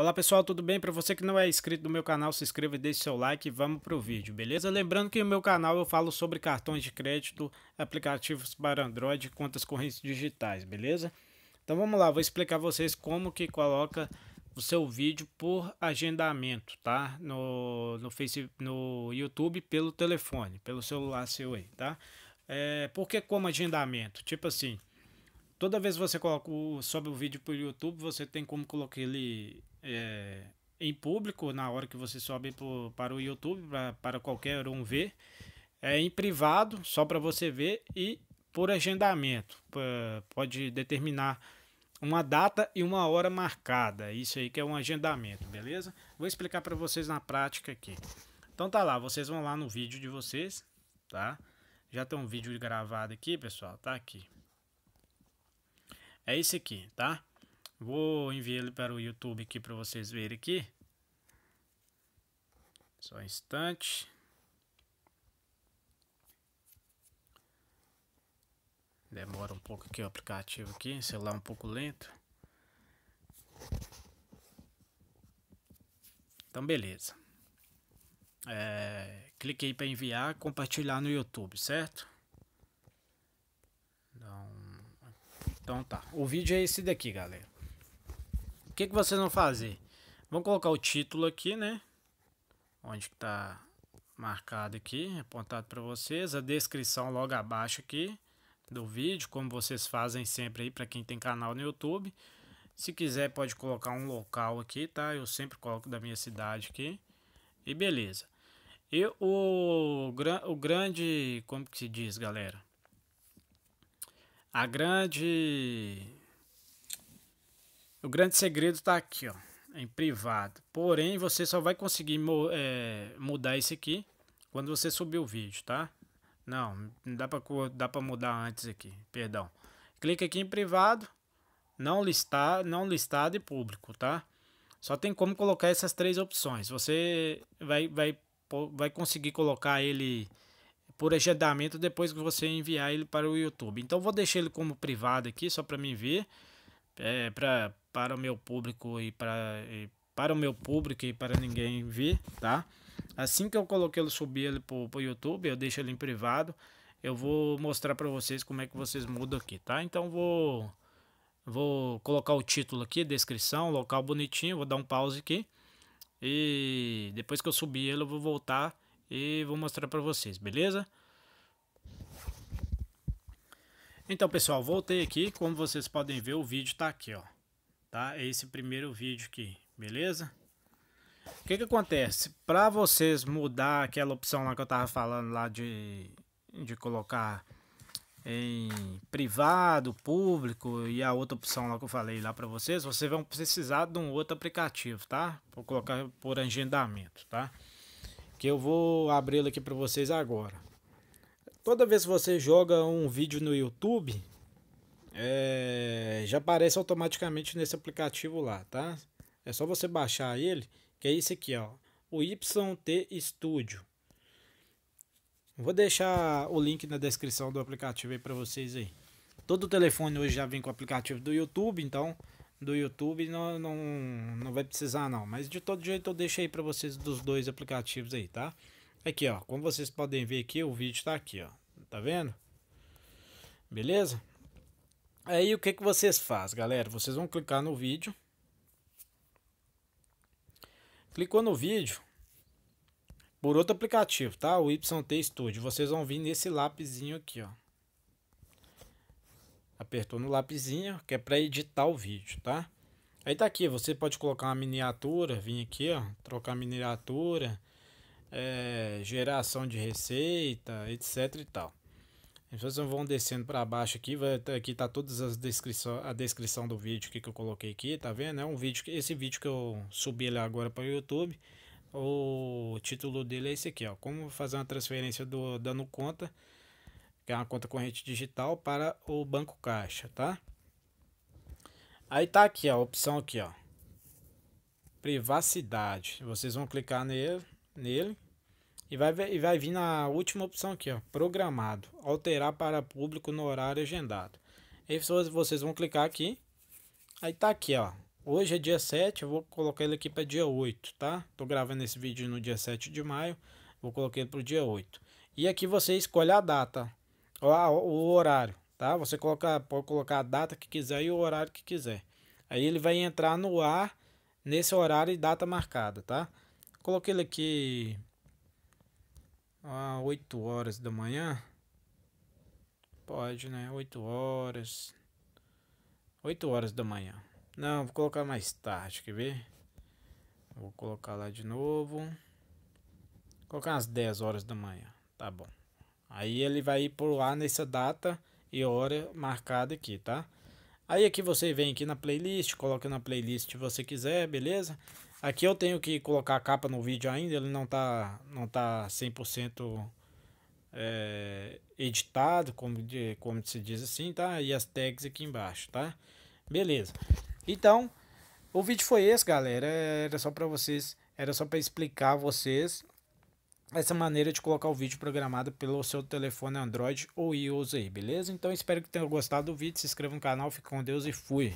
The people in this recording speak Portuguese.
Olá pessoal, tudo bem? Para você que não é inscrito no meu canal, se inscreva e deixe seu like e vamos para o vídeo, beleza? Lembrando que no meu canal eu falo sobre cartões de crédito, aplicativos para Android e contas correntes digitais, beleza? Então vamos lá, vou explicar a vocês como que coloca o seu vídeo por agendamento, tá? No, no, face, no YouTube pelo telefone, pelo celular seu aí, tá? É, por que como agendamento? Tipo assim, toda vez que você coloca o, sobe o vídeo para o YouTube, você tem como colocar ele é, em público, na hora que você sobe pro, para o YouTube, para qualquer um ver. É em privado, só para você ver, e por agendamento. Pode determinar uma data e uma hora marcada. Isso aí que é um agendamento, beleza? Vou explicar para vocês na prática aqui. Então tá lá, vocês vão lá no vídeo de vocês, tá? Já tem um vídeo gravado aqui, pessoal, tá aqui. É esse aqui, tá? Vou enviar ele para o YouTube aqui para vocês verem aqui. Só um instante. Demora um pouco aqui o aplicativo aqui, lá um pouco lento. Então beleza. É, cliquei para enviar, compartilhar no YouTube, certo? Então, então tá. O vídeo é esse daqui, galera que, que vocês vão fazer? Vou colocar o título aqui, né? Onde que tá marcado aqui, apontado para vocês. A descrição logo abaixo aqui do vídeo, como vocês fazem sempre aí para quem tem canal no YouTube. Se quiser pode colocar um local aqui, tá? Eu sempre coloco da minha cidade aqui. E beleza. E o, o grande, como que se diz, galera? A grande o grande segredo está aqui, ó, em privado. Porém, você só vai conseguir é, mudar isso aqui quando você subir o vídeo, tá? Não, não dá para dá para mudar antes aqui, perdão. Clica aqui em privado, não listar, não listado e público, tá? Só tem como colocar essas três opções. Você vai vai vai conseguir colocar ele por agendamento depois que você enviar ele para o YouTube. Então vou deixar ele como privado aqui só para mim ver, é, para para o meu público e para, e para o meu público e para ninguém ver, tá? Assim que eu coloquei ele, subir ele pro, pro YouTube, eu deixo ele em privado. Eu vou mostrar para vocês como é que vocês mudam aqui, tá? Então vou vou colocar o título aqui, descrição, local bonitinho, vou dar um pause aqui. E depois que eu subir ele, eu vou voltar e vou mostrar para vocês, beleza? Então, pessoal, voltei aqui, como vocês podem ver, o vídeo tá aqui, ó tá? É esse primeiro vídeo aqui, beleza? O que que acontece? Para vocês mudar aquela opção lá que eu tava falando lá de, de colocar em privado, público e a outra opção lá que eu falei lá para vocês, vocês vão precisar de um outro aplicativo, tá? Vou colocar por agendamento, tá? Que eu vou abri-lo aqui para vocês agora. Toda vez que você joga um vídeo no YouTube, é, já aparece automaticamente nesse aplicativo lá, tá? É só você baixar ele, que é esse aqui, ó, o YT Studio. Vou deixar o link na descrição do aplicativo aí para vocês aí. Todo telefone hoje já vem com o aplicativo do YouTube, então do YouTube não, não, não vai precisar não. Mas de todo jeito eu deixo aí para vocês dos dois aplicativos aí, tá? Aqui, ó, como vocês podem ver aqui, o vídeo tá aqui, ó. Tá vendo? Beleza? Aí o que, que vocês fazem, galera? Vocês vão clicar no vídeo. Clicou no vídeo. Por outro aplicativo, tá? O YT Studio. Vocês vão vir nesse lapizinho aqui, ó. Apertou no lapizinho, que é para editar o vídeo, tá? Aí tá aqui, você pode colocar uma miniatura, vir aqui, ó, trocar miniatura, é, geração de receita, etc e tal. Vocês vão descendo para baixo aqui, vai, aqui tá todas as descrição, a descrição do vídeo que eu coloquei aqui, tá vendo? É um vídeo que esse vídeo que eu subi ele agora para o YouTube. O título dele é esse aqui, ó, como fazer uma transferência do dando conta, que é uma conta corrente digital para o banco caixa, tá? Aí tá aqui, ó, a opção aqui, ó. Privacidade. Vocês vão clicar nele, nele e vai, e vai vir na última opção aqui, ó, programado, alterar para público no horário agendado. Aí vocês vão clicar aqui, aí tá aqui, ó, hoje é dia 7, eu vou colocar ele aqui para dia 8, tá? Tô gravando esse vídeo no dia 7 de maio, vou colocar ele pro dia 8. E aqui você escolhe a data, ó, o horário, tá? Você coloca, pode colocar a data que quiser e o horário que quiser. Aí ele vai entrar no ar nesse horário e data marcada, tá? Coloquei ele aqui a ah, 8 horas da manhã? Pode, né? 8 horas. 8 horas da manhã. Não, vou colocar mais tarde, quer ver? Vou colocar lá de novo. Vou colocar umas 10 horas da manhã. Tá bom. Aí ele vai ir por lá nessa data e hora marcada aqui, tá? Aí aqui você vem aqui na playlist, coloca na playlist se você quiser, beleza? Aqui eu tenho que colocar a capa no vídeo ainda, ele não tá, não tá 100% é, editado, como, de, como se diz assim, tá? E as tags aqui embaixo, tá? Beleza. Então, o vídeo foi esse, galera. É, era só para vocês, era só para explicar a vocês essa maneira de colocar o vídeo programado pelo seu telefone Android ou iOS aí, beleza? Então, espero que tenham gostado do vídeo. Se inscreva no canal, fique com Deus e fui!